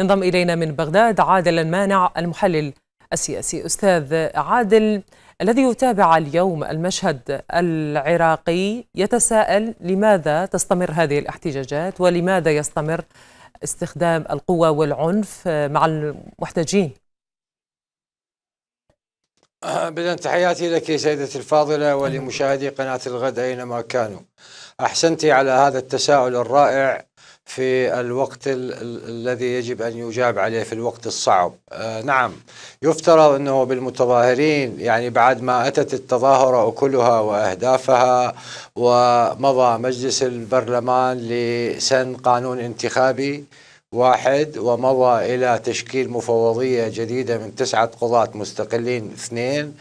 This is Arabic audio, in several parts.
ينضم إلينا من بغداد عادل المانع المحلل السياسي أستاذ عادل الذي يتابع اليوم المشهد العراقي يتساءل لماذا تستمر هذه الاحتجاجات ولماذا يستمر استخدام القوة والعنف مع المحتجين أه، بدأ تحياتي لك سيدتي الفاضلة ولمشاهدي قناة الغد أينما كانوا أحسنت على هذا التساؤل الرائع في الوقت ال ال الذي يجب أن يجاب عليه في الوقت الصعب آه نعم يفترض أنه بالمتظاهرين يعني بعد ما أتت التظاهرة وكلها وأهدافها ومضى مجلس البرلمان لسن قانون انتخابي واحد ومضى إلى تشكيل مفوضية جديدة من تسعة قضاة مستقلين اثنين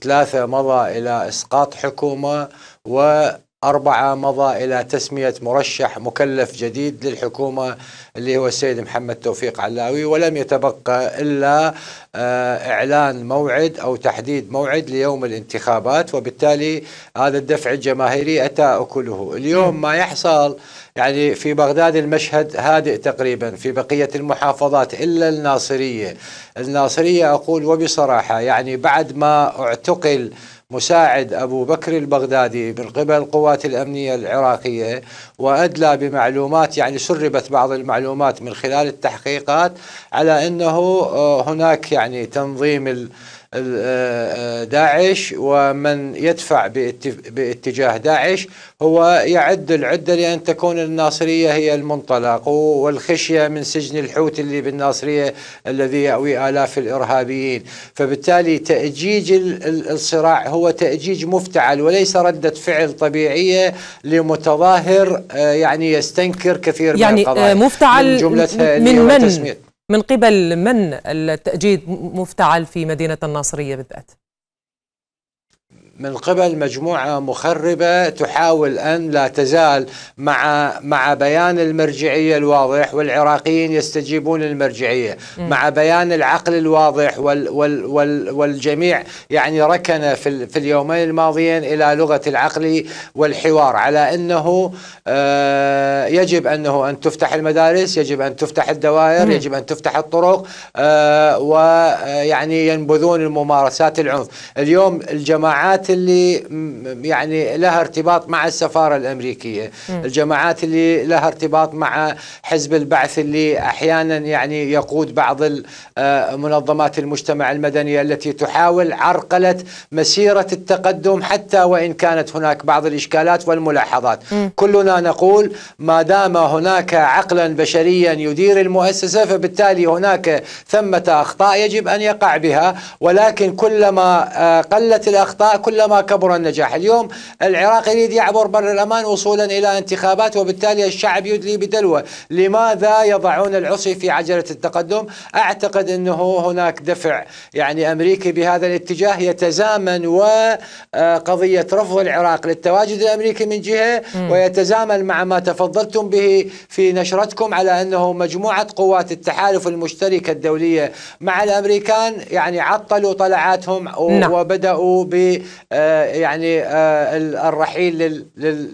ثلاثة مضى إلى إسقاط حكومة و أربعة مضى إلى تسمية مرشح مكلف جديد للحكومة اللي هو السيد محمد توفيق علاوي ولم يتبقى إلا آه، إعلان موعد أو تحديد موعد ليوم الانتخابات وبالتالي هذا الدفع الجماهيري أتى أكله اليوم ما يحصل يعني في بغداد المشهد هادئ تقريبا في بقية المحافظات إلا الناصرية الناصرية أقول وبصراحة يعني بعد ما اعتقل مساعد أبو بكر البغدادي من قبل القوات الأمنية العراقية وأدلى بمعلومات يعني سربت بعض المعلومات من خلال التحقيقات على أنه آه، هناك يعني تنظيم داعش ومن يدفع باتجاه داعش هو يعد العدة لأن تكون الناصرية هي المنطلق والخشية من سجن الحوت اللي بالناصرية الذي يأوي آلاف الإرهابيين فبالتالي تأجيج الصراع هو تأجيج مفتعل وليس ردة فعل طبيعية لمتظاهر آه، يعني يستنكر كثير يعني من آه، القضايا مفتعل من جملتها من, من, من من قبل من التأجيد مفتعل في مدينة الناصرية بالذات؟ من قبل مجموعة مخربة تحاول أن لا تزال مع مع بيان المرجعية الواضح والعراقيين يستجيبون المرجعية مع بيان العقل الواضح وال وال وال والجميع يعني ركن في, في اليومين الماضيين إلى لغة العقل والحوار على أنه آه يجب أنه أن تفتح المدارس يجب أن تفتح الدوائر مم. يجب أن تفتح الطرق آه ويعني آه، ينبذون الممارسات العنف اليوم الجماعات اللي يعني لها ارتباط مع السفاره الامريكيه، م. الجماعات اللي لها ارتباط مع حزب البعث اللي احيانا يعني يقود بعض آه، منظمات المجتمع المدني التي تحاول عرقله مسيره التقدم حتى وان كانت هناك بعض الاشكالات والملاحظات، م. كلنا نقول ما دام هناك عقلا بشريا يدير المؤسسه فبالتالي هناك ثمه اخطاء يجب ان يقع بها ولكن كلما آه، قلت الاخطاء كلما كلما كبر النجاح اليوم العراق يريد يعبر بر الأمان وصولا إلى انتخابات وبالتالي الشعب يدلي بدلوه لماذا يضعون العصي في عجلة التقدم أعتقد أنه هناك دفع يعني أمريكي بهذا الاتجاه يتزامن وقضية آه، رفض العراق للتواجد الأمريكي من جهة ويتزامن مع ما تفضلتم به في نشرتكم على أنه مجموعة قوات التحالف المشتركة الدولية مع الأمريكان يعني عطلوا طلعاتهم نعم. وبدأوا ب آه، يعني آه، الرحيل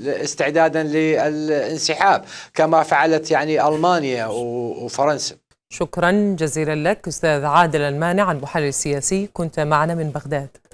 استعدادا للانسحاب كما فعلت يعني المانيا وفرنسا شكرا جزيلا لك استاذ عادل المانع المحلل السياسي كنت معنا من بغداد